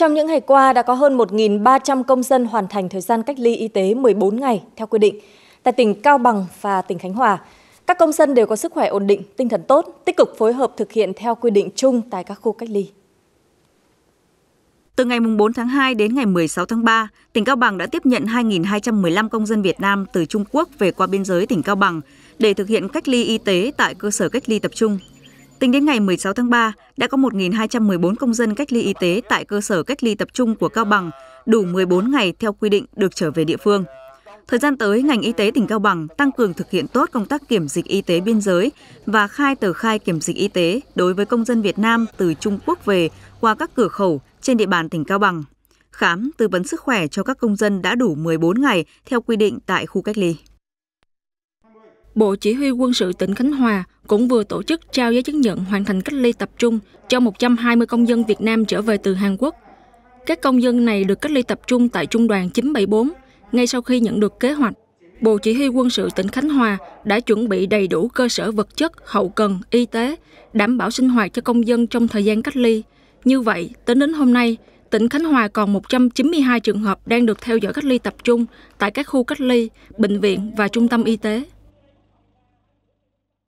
Trong những ngày qua đã có hơn 1.300 công dân hoàn thành thời gian cách ly y tế 14 ngày theo quy định. Tại tỉnh Cao Bằng và tỉnh Khánh Hòa, các công dân đều có sức khỏe ổn định, tinh thần tốt, tích cực phối hợp thực hiện theo quy định chung tại các khu cách ly. Từ ngày 4 tháng 2 đến ngày 16 tháng 3, tỉnh Cao Bằng đã tiếp nhận 2.215 công dân Việt Nam từ Trung Quốc về qua biên giới tỉnh Cao Bằng để thực hiện cách ly y tế tại cơ sở cách ly tập trung Tính đến ngày 16 tháng 3, đã có 1.214 công dân cách ly y tế tại cơ sở cách ly tập trung của Cao Bằng, đủ 14 ngày theo quy định được trở về địa phương. Thời gian tới, ngành y tế tỉnh Cao Bằng tăng cường thực hiện tốt công tác kiểm dịch y tế biên giới và khai tờ khai kiểm dịch y tế đối với công dân Việt Nam từ Trung Quốc về qua các cửa khẩu trên địa bàn tỉnh Cao Bằng. Khám, tư vấn sức khỏe cho các công dân đã đủ 14 ngày theo quy định tại khu cách ly. Bộ Chỉ huy quân sự tỉnh Khánh Hòa cũng vừa tổ chức trao giấy chứng nhận hoàn thành cách ly tập trung cho 120 công dân Việt Nam trở về từ Hàn Quốc. Các công dân này được cách ly tập trung tại Trung đoàn 974 ngay sau khi nhận được kế hoạch. Bộ Chỉ huy quân sự tỉnh Khánh Hòa đã chuẩn bị đầy đủ cơ sở vật chất, hậu cần, y tế, đảm bảo sinh hoạt cho công dân trong thời gian cách ly. Như vậy, tính đến hôm nay, tỉnh Khánh Hòa còn 192 trường hợp đang được theo dõi cách ly tập trung tại các khu cách ly, bệnh viện và trung tâm y tế.